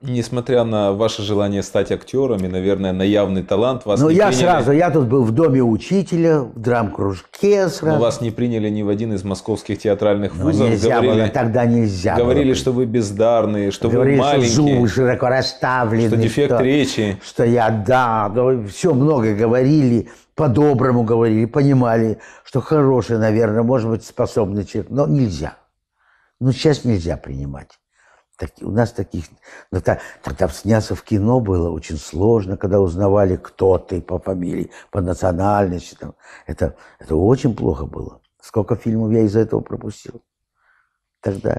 Несмотря на ваше желание стать актерами, наверное, на явный талант вас Но ну, не я приняли... сразу, я тут был в доме учителя, в драм-кружке сразу. Но вас не приняли ни в один из московских театральных Но ну, вузов. нельзя говорили, было, тогда нельзя Говорили, было. что вы бездарные, что говорили, вы маленькие. Говорили, что зубы широко расставлены. Что дефект что, речи. Что я, да, все много говорили, по-доброму говорили, понимали, что хороший, наверное, может быть, способный человек. Но нельзя. Ну, сейчас нельзя принимать. Так, у нас таких... Ну, так, тогда сняться в кино было очень сложно, когда узнавали, кто ты по фамилии, по национальности. Там. Это, это очень плохо было. Сколько фильмов я из-за этого пропустил тогда.